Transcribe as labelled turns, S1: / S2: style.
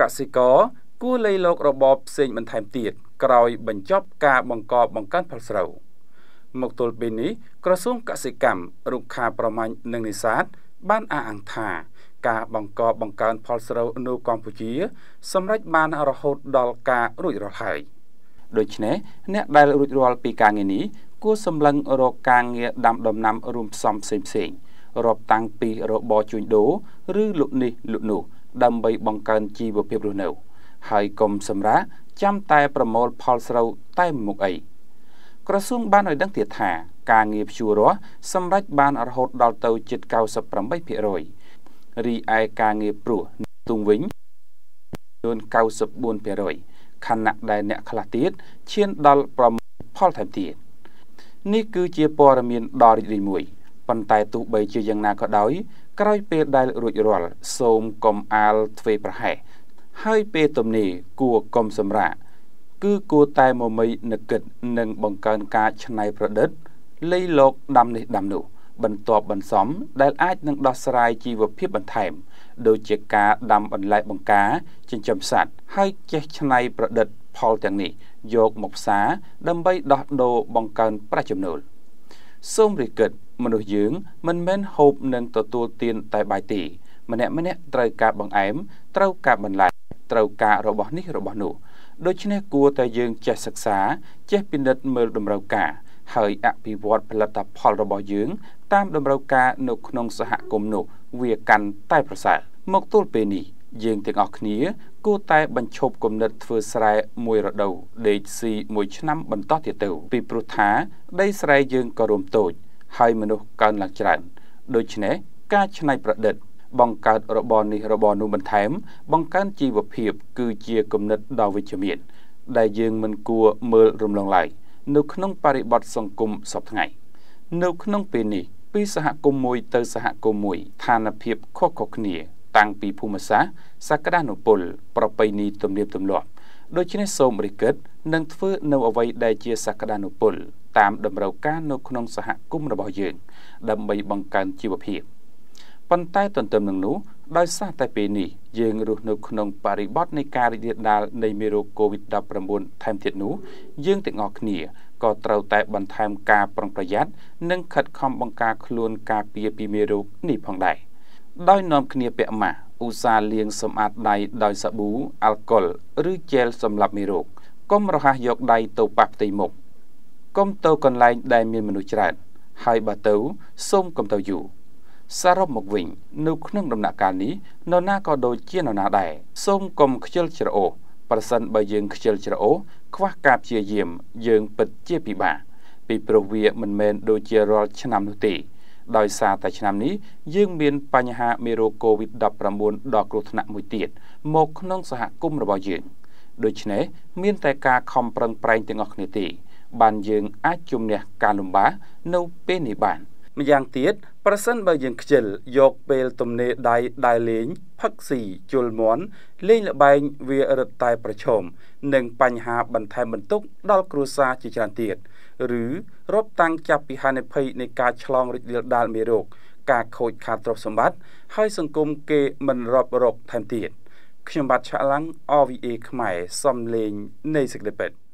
S1: កសិករគួរលៃលោករបបផ្សេងបន្ថែមទៀតក្រោយបញ្ចប់ការបង្កប់បង្កើនផលស្រូវមកទល់ពេលនេះក្រសួងកសិកម្មរុក្ខាប្រមាញ់និងនេសាទបានអះអាងថា ការបង្កប់បង្កើនផលស្រូវនៅកម្ពុជា សម្រេចបានរហូតដល់ការរួចរាល់ហើយដូច្នេះអ្នកដែលរួចរាល់ពីការងារនេះគួរសម្លឹងរកការងារដាំដំណាំរួមផ្សំផ្សេងៗរាប់តាំងពីរបរជួញដូរឬលក់នេះលក់នោះដើម្បីបង្កើនជីវភាពរស់នៅ ហើយកុំសម្រាចាំតែ ប្រមូលផលស្រូវ តែមុខអីក្រសួងបានឲ្យដឹងទៀតថាការងារភ្ជួររាស់សម្រេចបាន រហូតដល់ទៅជិត98%រីឯការងារព្រោះទុំវិញចំនួន94%ខណៈដែលអ្នកខ្លះទៀតឈានដល់ប្រមូលផលថែមទៀតនេះគឺជាព័ត៌មានដ៏រីករាយមួយប៉ុន្តែទោះបីជាយ៉ាងណាក៏ដោយក្រោយពេលដែលរួចរាល់សូមកុំអាលទ្វេប្រហែសហើយពេលទំនេរគួរកុំសម្រាកគឺគួរតែមមីនឹកគិតនិងបង្កើនការច្នៃប្រឌិតលៃលោកដាំនេះដាំនោះ បន្ទាប់បន្សំដែលអាចនឹងដោះស្រាយជីវភាពបន្ថែមដូចជាការដាំបន្លែបង្ការចិញ្ចឹមសត្វហើយចេះច្នៃប្រឌិតផលទាំងនេះយកមកផ្សារដើម្បីដោះដូរបង្កើនប្រាក់ចំណូលសូមរីកិតមនុស្សយើងមិនមែនហូបនិងទទួលទានតែបាយទេម្នាក់ម្នាក់ត្រូវការបង្អែមត្រូវការបន្លែត្រូវការរបស់នេះរបស់នោះ ដូច្នេះគួរតែយើងចេះសិក្សាចេះពិនិត្យមើលតម្រូវការហើយអភិវឌ្ឍផលិតផលរបស់យើង តាមតម្រូវការនៅក្នុងសហគមន៍នោះវាកាន់តែប្រសើរមកទល់ពេលនេះ យើងទាំងអស់គ្នាគួរតែបញ្ឈប់គំនិតធ្វើស្រែមួយរដូវដេកស៊ីមួយឆ្នាំបន្តទៀតទៅពីព្រោះថា ដីស្រែយើងក៏រោមតូចហើយមនុស្សកើនឡើងច្រើនដូច្នេះការច្នៃ ប្រឌិត បង្កើតរបរនេះរបរនោះបន្ថែម បង្កើនជីវភាព គឺជាគំនិតដ៏វិជ្ជមានដែលយើងមិនគួរមើលរំលងឡើយនៅក្នុងបរិបទសង្គមសពថ្ងៃនៅក្នុងពេលនេះពីសហគមន៍មួយទៅសហគមន៍មួយឋានភាពខុសៗគ្នាតាំងពីភូមិសាស្ត្រសក្តានុពលប្រពៃណីទំនៀមទម្លាប់ដូច្នេះសូមរិកិតនឹងធ្វើនៅអ្វីដែលជាសក្តានុពល តាមតម្រូវការនៅក្នុងសហគមន៍របស់យើង ដើម្បីបង្កើនជីវភាពប៉ុន្តែទន្ទឹមនឹងនោះដោយសារតែពេលនេះយើងរស់នៅក្នុងបរិបទនៃការរីករាលដាលនៃមេរោគ COVID-19 ថែមទៀតនោះយើងទាំងអស់គ្នាក៏ត្រូវតែបន្ថែមការប្រុងប្រយ័ត្ននិងខិតខំបង្ការខ្លួនការពារពីមេរោគនេះផងដែរដោយនាំគ្នាពាក់ម៉ាស់ឧស្សាហ៍លាងសម្អាតដៃដោយសាប៊ូអាល់កុលឬជែលសម្លាប់មេរោគកុំរហ័សយកដៃទៅប៉ះផ្ទៃមុខកុំទៅកន្លែង ដែលមានមនុស្សច្រើនហើយបើទៅសូមកុំទៅយូរសរុបមកវិញនៅក្នុងដំណាក់កាលនេះនរណាក៏ដូចជានរណា ដែរសូមកុំខ្ជិលច្រអូសប្រសិនបើយើង ខ្ជិលច្រអូសខ្វះការព្យាយាមយើងពិតជាពិបាកពីព្រោះវាមិនមែនដូចជារាល់ឆ្នាំនោះទេដោយសារតែឆ្នាំនេះយើងមានបញ្ហាមេរោគ COVID-19 ដ៏គ្រោះថ្នាក់មួយទៀតមកក្នុងសហគមន៍របស់យើងដូច្នេះមានតែការខំប្រឹងប្រែងទាំងអស់គ្នាទេបានយើងអាចជំនះការលំបាកនៅពេលនេះបាន។ម្យ៉ាងទៀតប្រសិនបើយើងខ្ជិលយកពេលទំនេរដៃដៃលេងផឹកស៊ីជុលមន់លេងលបែងវារឹតតែប្រឈមនឹងបញ្ហាបន្ថែមបន្ទុកដល់គ្រួសារជាច្រើនទៀតឬរាប់តាំងចាប់ពីហានិភ័យនៃការឆ្លងរីករាលដាលមេរោគការខូចខាតទ្រព្យសម្បត្តិហើយ សង្គមគេមិនរាប់រកថែមទៀតខ្ញុំបាទឆាក់ឡាំង OVA ខ្មែរសំលេងនៃសេចក្តីពិត